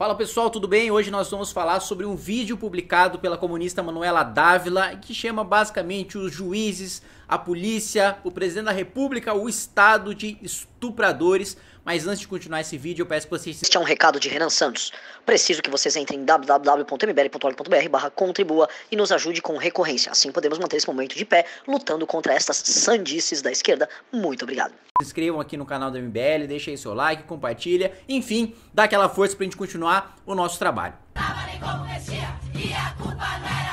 Fala pessoal, tudo bem? Hoje nós vamos falar sobre um vídeo publicado pela comunista Manuela Dávila que chama basicamente os juízes, a polícia, o presidente da república, o estado de estupradores mas antes de continuar esse vídeo, eu peço que vocês... Este é um recado de Renan Santos. Preciso que vocês entrem em www.mbl.org.br contribua e nos ajude com recorrência. Assim podemos manter esse momento de pé, lutando contra estas sandices da esquerda. Muito obrigado. Se inscrevam aqui no canal do MBL, deixem seu like, compartilha, enfim, dá aquela força pra gente continuar o nosso trabalho. Tava nem como mexia, e a culpa não era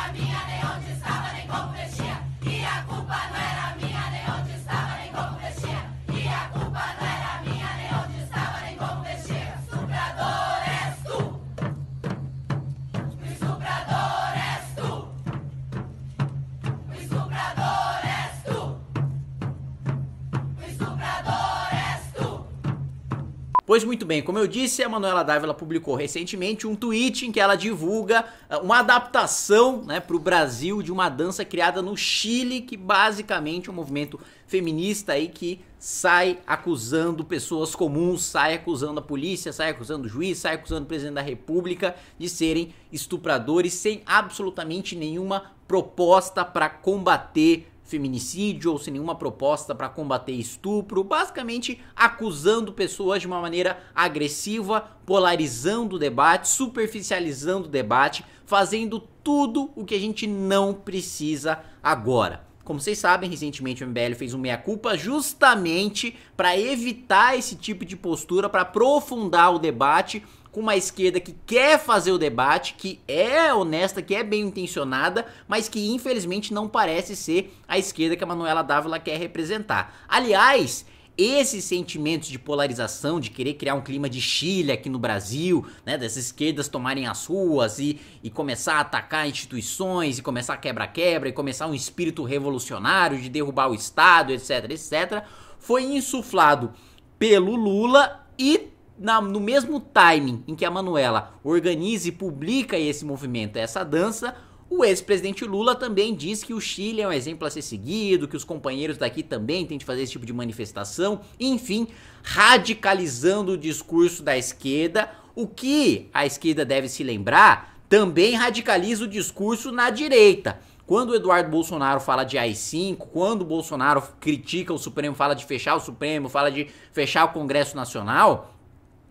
Pois muito bem, como eu disse, a Manuela Dávila publicou recentemente um tweet em que ela divulga eh, uma adaptação né, para o Brasil de uma dança criada no Chile, que basicamente é um movimento feminista aí que sai acusando pessoas comuns, sai acusando a polícia, sai acusando o juiz, sai acusando o presidente da república de serem estupradores sem absolutamente nenhuma proposta para combater feminicídio ou sem nenhuma proposta para combater estupro, basicamente acusando pessoas de uma maneira agressiva, polarizando o debate, superficializando o debate, fazendo tudo o que a gente não precisa agora. Como vocês sabem, recentemente o MBL fez um meia-culpa justamente para evitar esse tipo de postura, para aprofundar o debate, com uma esquerda que quer fazer o debate, que é honesta, que é bem intencionada, mas que infelizmente não parece ser a esquerda que a Manuela Dávila quer representar. Aliás, esses sentimentos de polarização, de querer criar um clima de Chile aqui no Brasil, né, dessas esquerdas tomarem as ruas e, e começar a atacar instituições, e começar quebra-quebra, e começar um espírito revolucionário de derrubar o Estado, etc, etc, foi insuflado pelo Lula e na, no mesmo timing em que a Manuela organiza e publica esse movimento, essa dança, o ex-presidente Lula também diz que o Chile é um exemplo a ser seguido, que os companheiros daqui também têm de fazer esse tipo de manifestação, enfim, radicalizando o discurso da esquerda, o que a esquerda deve se lembrar também radicaliza o discurso na direita. Quando o Eduardo Bolsonaro fala de AI-5, quando o Bolsonaro critica o Supremo, fala de fechar o Supremo, fala de fechar o Congresso Nacional,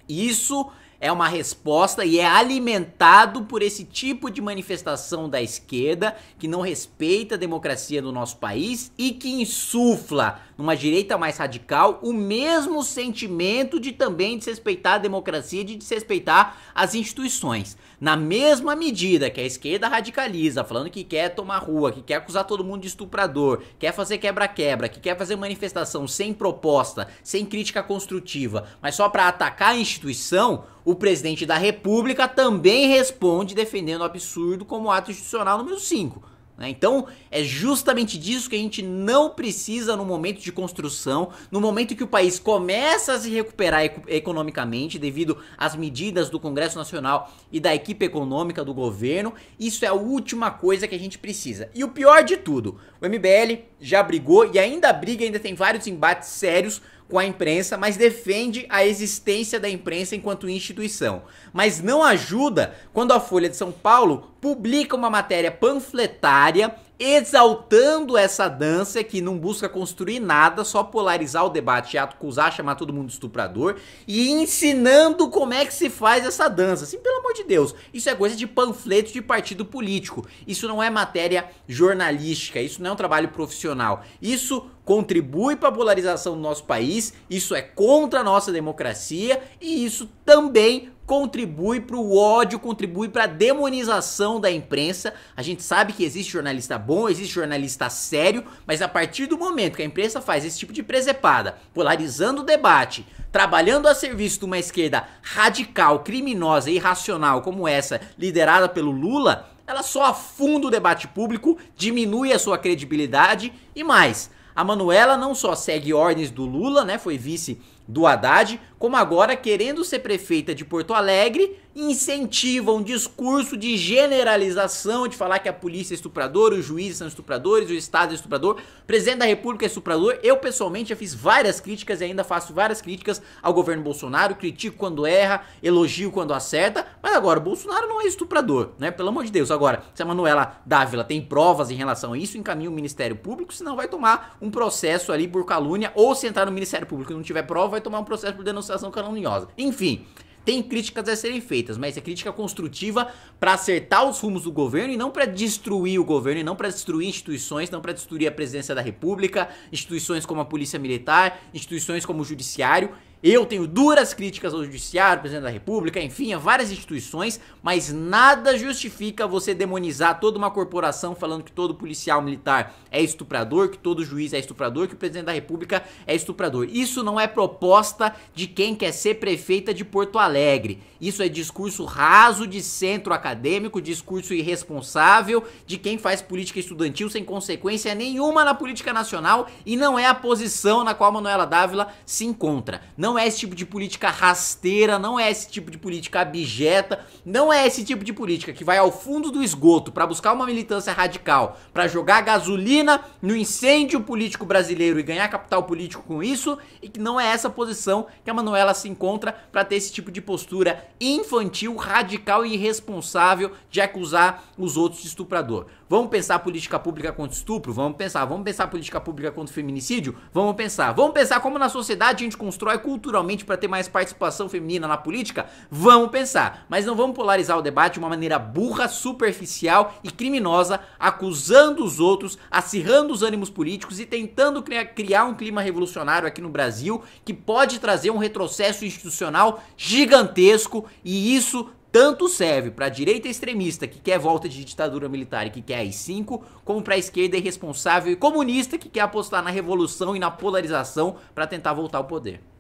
isso é uma resposta e é alimentado por esse tipo de manifestação da esquerda que não respeita a democracia do nosso país e que insufla numa direita mais radical o mesmo sentimento de também desrespeitar a democracia, de desrespeitar as instituições. Na mesma medida que a esquerda radicaliza, falando que quer tomar rua, que quer acusar todo mundo de estuprador, quer fazer quebra-quebra, que quer fazer manifestação sem proposta, sem crítica construtiva, mas só para atacar a instituição, o presidente da República também responde defendendo o absurdo como ato institucional número 5. Né? Então, é justamente disso que a gente não precisa no momento de construção, no momento que o país começa a se recuperar economicamente devido às medidas do Congresso Nacional e da equipe econômica do governo. Isso é a última coisa que a gente precisa. E o pior de tudo, o MBL já brigou e ainda briga, ainda tem vários embates sérios com a imprensa, mas defende a existência da imprensa enquanto instituição. Mas não ajuda quando a Folha de São Paulo publica uma matéria panfletária exaltando essa dança que não busca construir nada, só polarizar o debate, acusar, chamar todo mundo de estuprador e ensinando como é que se faz essa dança. Assim, pelo amor de Deus, isso é coisa de panfleto de partido político. Isso não é matéria jornalística, isso não é um trabalho profissional. Isso contribui para a polarização do nosso país, isso é contra a nossa democracia e isso também contribui para o ódio, contribui para a demonização da imprensa. A gente sabe que existe jornalista bom, existe jornalista sério, mas a partir do momento que a imprensa faz esse tipo de presepada, polarizando o debate, trabalhando a serviço de uma esquerda radical, criminosa e irracional como essa, liderada pelo Lula, ela só afunda o debate público, diminui a sua credibilidade e mais. A Manuela não só segue ordens do Lula, né? Foi vice do Haddad, como agora querendo ser prefeita de Porto Alegre, incentiva um discurso de generalização, de falar que a polícia é estuprador, os juízes são estupradores, o Estado é estuprador, o presidente da República é estuprador. Eu, pessoalmente, já fiz várias críticas e ainda faço várias críticas ao governo Bolsonaro, critico quando erra, elogio quando acerta, Agora, o Bolsonaro não é estuprador, né? Pelo amor de Deus. Agora, se a Manuela Dávila tem provas em relação a isso, encaminha o Ministério Público, senão vai tomar um processo ali por calúnia, ou se entrar no Ministério Público e não tiver prova, vai tomar um processo por denunciação caluniosa. Enfim, tem críticas a serem feitas, mas é crítica construtiva para acertar os rumos do governo e não para destruir o governo, e não para destruir instituições, não para destruir a presidência da República, instituições como a Polícia Militar, instituições como o Judiciário eu tenho duras críticas ao judiciário, presidente da república, enfim, a várias instituições, mas nada justifica você demonizar toda uma corporação falando que todo policial militar é estuprador, que todo juiz é estuprador, que o presidente da república é estuprador. Isso não é proposta de quem quer ser prefeita de Porto Alegre. Isso é discurso raso de centro acadêmico, discurso irresponsável de quem faz política estudantil sem consequência nenhuma na política nacional e não é a posição na qual Manuela Dávila se encontra. Não não é esse tipo de política rasteira, não é esse tipo de política abjeta, não é esse tipo de política que vai ao fundo do esgoto para buscar uma militância radical, para jogar gasolina no incêndio político brasileiro e ganhar capital político com isso, e que não é essa posição que a Manuela se encontra para ter esse tipo de postura infantil, radical e irresponsável de acusar os outros de estuprador. Vamos pensar política pública contra estupro? Vamos pensar. Vamos pensar política pública contra feminicídio? Vamos pensar. Vamos pensar como na sociedade a gente constrói cultura culturalmente para ter mais participação feminina na política? Vamos pensar, mas não vamos polarizar o debate de uma maneira burra, superficial e criminosa, acusando os outros, acirrando os ânimos políticos e tentando criar um clima revolucionário aqui no Brasil que pode trazer um retrocesso institucional gigantesco e isso tanto serve para a direita extremista que quer volta de ditadura militar e que quer ai cinco, como para a esquerda irresponsável e comunista que quer apostar na revolução e na polarização para tentar voltar ao poder.